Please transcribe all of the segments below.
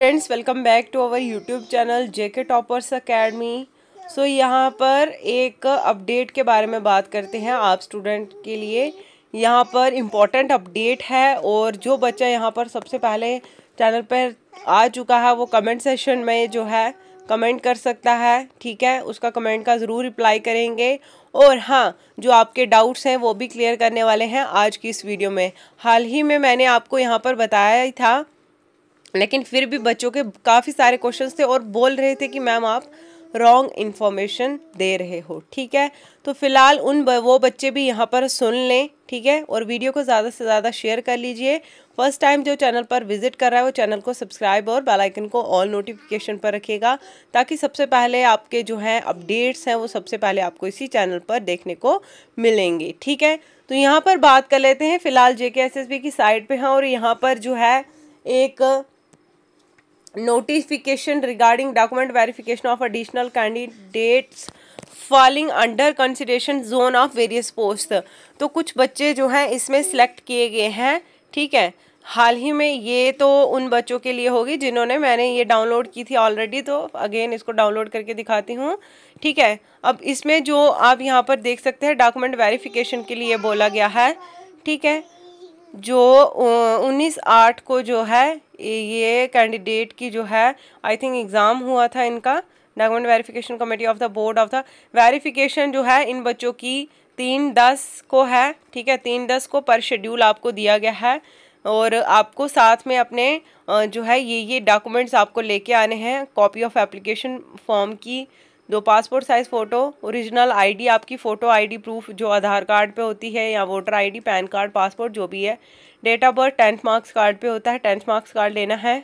friends welcome back to our YouTube channel JK toppers academy so यहाँ पर एक update के बारे में बात करते हैं आप स्टूडेंट के लिए यहाँ पर इम्पॉर्टेंट अपडेट है और जो बच्चा यहाँ पर सबसे पहले चैनल पर आ चुका है वो कमेंट सेशन में जो है कमेंट कर सकता है ठीक है उसका कमेंट का ज़रूर रिप्लाई करेंगे और हाँ जो आपके डाउट्स हैं वो भी क्लियर करने वाले हैं आज की इस वीडियो में हाल ही में मैंने आपको यहाँ पर बताया ही था लेकिन फिर भी बच्चों के काफ़ी सारे क्वेश्चन थे और बोल रहे थे कि मैम आप रॉन्ग इन्फॉर्मेशन दे रहे हो ठीक है तो फिलहाल उन ब, वो बच्चे भी यहाँ पर सुन लें ठीक है और वीडियो को ज़्यादा से ज़्यादा शेयर कर लीजिए फर्स्ट टाइम जो चैनल पर विजिट कर रहा है वो चैनल को सब्सक्राइब और बेल आइकन को ऑल नोटिफिकेशन पर रखिएगा ताकि सबसे पहले आपके जो हैं अपडेट्स हैं वो सबसे पहले आपको इसी चैनल पर देखने को मिलेंगे ठीक है तो यहाँ पर बात कर लेते हैं फिलहाल जे की साइड पर हैं और यहाँ पर जो है एक notification regarding document verification of additional candidates falling under consideration zone of various post तो कुछ बच्चे जो हैं इसमें सेलेक्ट किए गए हैं ठीक है हाल ही में ये तो उन बच्चों के लिए होगी जिन्होंने मैंने ये डाउनलोड की थी ऑलरेडी तो अगेन इसको डाउनलोड करके दिखाती हूँ ठीक है अब इसमें जो आप यहाँ पर देख सकते हैं डॉक्यूमेंट वेरिफिकेशन के लिए बोला गया है ठीक है जो उन्नीस आठ को जो है ये कैंडिडेट की जो है आई थिंक एग्ज़ाम हुआ था इनका document verification committee of the board of the verification जो है इन बच्चों की तीन दस को है ठीक है तीन दस को पर शेड्यूल आपको दिया गया है और आपको साथ में अपने जो है ये ये डॉक्यूमेंट्स आपको लेके आने हैं कॉपी ऑफ एप्लीकेशन फॉर्म की दो passport size photo original ID आपकी फ़ोटो आईडी प्रूफ जो आधार कार्ड पे होती है या voter ID pan card passport जो भी है date of birth tenth marks card पे होता है टेंथ मार्क्स कार्ड लेना है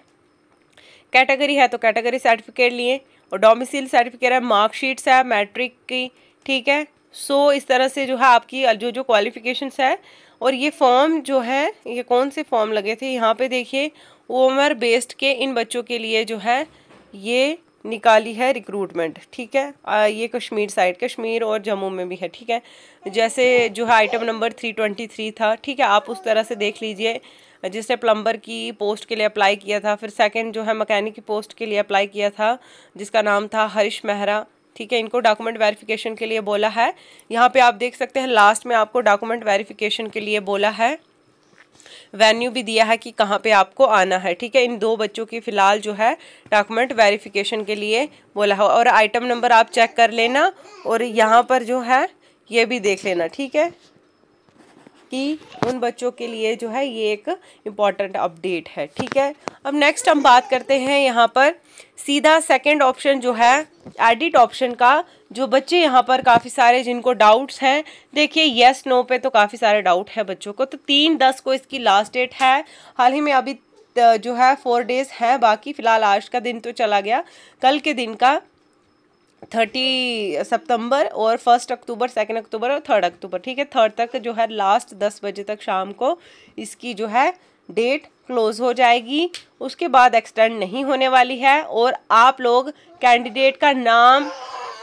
कैटेगरी है तो कैटेगरी सर्टिफिकेट लिए और डोमिसल सर्टिफिकेट है मार्कशीट्स है मैट्रिक की ठीक है सो so, इस तरह से जो है आपकी जो जो क्वालिफिकेशंस है और ये फॉर्म जो है ये कौन से फॉर्म लगे थे यहाँ पे देखिए उमर बेस्ड के इन बच्चों के लिए जो है ये निकाली है रिक्रूटमेंट ठीक है आ, ये कश्मीर साइड कश्मीर और जम्मू में भी है ठीक है जैसे जो है item number three twenty three था ठीक है आप उस तरह से देख लीजिए जिसने प्लम्बर की पोस्ट के लिए अप्लाई किया था फिर सेकंड जो है मकैनिक की पोस्ट के लिए अप्लाई किया था जिसका नाम था हरीश मेहरा ठीक है इनको डॉक्यूमेंट वेरिफिकेशन के लिए बोला है यहाँ पे आप देख सकते हैं लास्ट में आपको डॉक्यूमेंट वेरिफिकेशन के लिए बोला है वेन्यू भी दिया है कि कहाँ पे आपको आना है ठीक है इन दो बच्चों की फ़िलहाल जो है डॉक्यूमेंट वेरिफिकेशन के लिए बोला हो और आइटम नंबर आप चेक कर लेना और यहाँ पर जो है ये भी देख लेना ठीक है कि उन बच्चों के लिए जो है ये एक इम्पॉर्टेंट अपडेट है ठीक है अब नेक्स्ट हम बात करते हैं यहाँ पर सीधा सेकंड ऑप्शन जो है एडिट ऑप्शन का जो बच्चे यहाँ पर काफ़ी सारे जिनको डाउट्स हैं देखिए येस नो पे तो काफ़ी सारे डाउट हैं बच्चों को तो तीन दस को इसकी लास्ट डेट है हाल ही में अभी जो है फोर डेज़ हैं बाकी फ़िलहाल आज का दिन तो चला गया कल के दिन का थर्टी सितंबर और फर्स्ट अक्टूबर सेकेंड अक्टूबर और थर्ड अक्टूबर ठीक है थर्ड तक जो है लास्ट दस बजे तक शाम को इसकी जो है डेट क्लोज हो जाएगी उसके बाद एक्सटेंड नहीं होने वाली है और आप लोग कैंडिडेट का नाम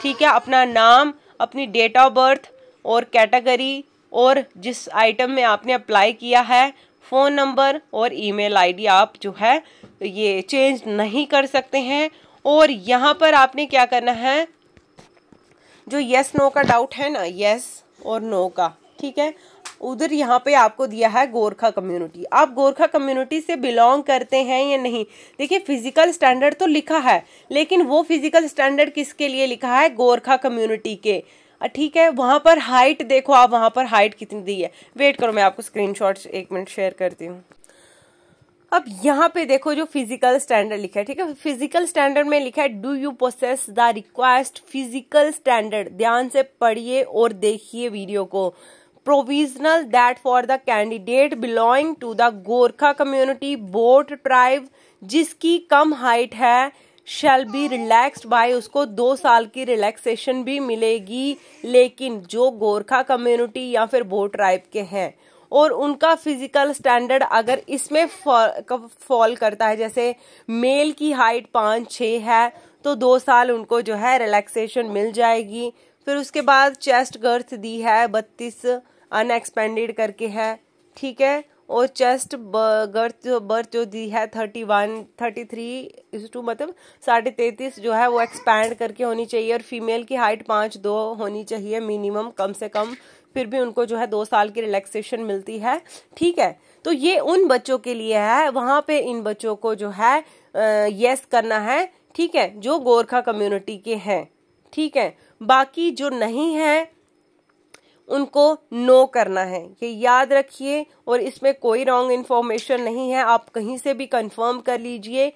ठीक है अपना नाम अपनी डेट ऑफ बर्थ और कैटेगरी और जिस आइटम में आपने अप्लाई किया है फ़ोन नंबर और ईमेल आईडी आप जो है ये चेंज नहीं कर सकते हैं और यहाँ पर आपने क्या करना है जो यस नो का डाउट है ना यस और नो का ठीक है उधर यहाँ पे आपको दिया है गोरखा कम्युनिटी आप गोरखा कम्युनिटी से बिलोंग करते हैं या नहीं देखिए फिजिकल स्टैंडर्ड तो लिखा है लेकिन वो फिजिकल स्टैंडर्ड किसके लिए लिखा है गोरखा कम्युनिटी के ठीक है वहाँ पर हाइट देखो आप वहाँ पर हाइट कितनी दी है वेट करो मैं आपको स्क्रीनशॉट एक मिनट शेयर करती हूँ अब यहाँ पे देखो जो फिजिकल स्टैंडर्ड लिखा है ठीक है फिजिकल स्टैंडर्ड में लिखा है do you process the request physical standard ध्यान से पढ़िए और देखिए वीडियो को provisional that for the candidate belong to the Gorkha community Bhot tribe जिसकी कम हाइट है शेल बी रिलैक्सड बाय उसको दो साल की रिलैक्सेशन भी मिलेगी लेकिन जो गोरखा कम्युनिटी या फिर बोट ट्राइब के हैं और उनका फिजिकल स्टैंडर्ड अगर इसमें फॉल करता है जैसे मेल की हाइट पाँच छः है तो दो साल उनको जो है रिलैक्सेशन मिल जाएगी फिर उसके बाद चेस्ट गर्थ दी है बत्तीस अनएक्सपेंडेड करके है ठीक है और चेस्ट गर्थ जो बर्थ जो दी है थर्टी वन थर्टी थ्री इस टू मतलब साढ़े तैतीस जो है वो एक्सपैंड करके होनी चाहिए और फीमेल की हाइट पाँच दो होनी चाहिए मिनिमम कम से कम फिर भी उनको जो है दो साल की रिलैक्सेशन मिलती है ठीक है तो ये उन बच्चों के लिए है वहां पे इन बच्चों को जो है यस करना है ठीक है जो गोरखा कम्युनिटी के हैं ठीक है बाकी जो नहीं है उनको नो करना है ये याद रखिए और इसमें कोई रॉन्ग इन्फॉर्मेशन नहीं है आप कहीं से भी कंफर्म कर लीजिए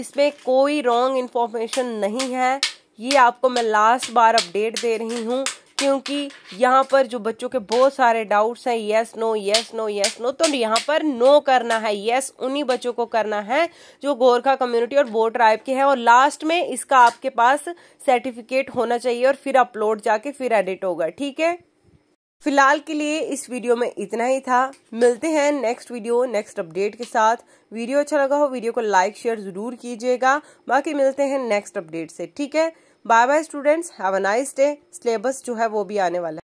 इसमें कोई रॉन्ग इन्फॉर्मेशन नहीं है ये आपको मैं लास्ट बार अपडेट दे रही हूँ क्योंकि यहाँ पर जो बच्चों के बहुत सारे डाउट्स हैं yes no yes no yes no तो यहाँ पर नो करना है यस उन्हीं बच्चों को करना है जो गोरखा कम्युनिटी और बोट ट्राइब के हैं और लास्ट में इसका आपके पास सर्टिफिकेट होना चाहिए और फिर अपलोड जाके फिर एडिट होगा ठीक है फिलहाल के लिए इस वीडियो में इतना ही था मिलते हैं नेक्स्ट वीडियो नेक्स्ट अपडेट के साथ वीडियो अच्छा लगा हो वीडियो को लाइक शेयर जरूर कीजिएगा बाकी मिलते हैं नेक्स्ट अपडेट से ठीक है bye bye students have a nice day syllabus जो है वो भी आने वाला है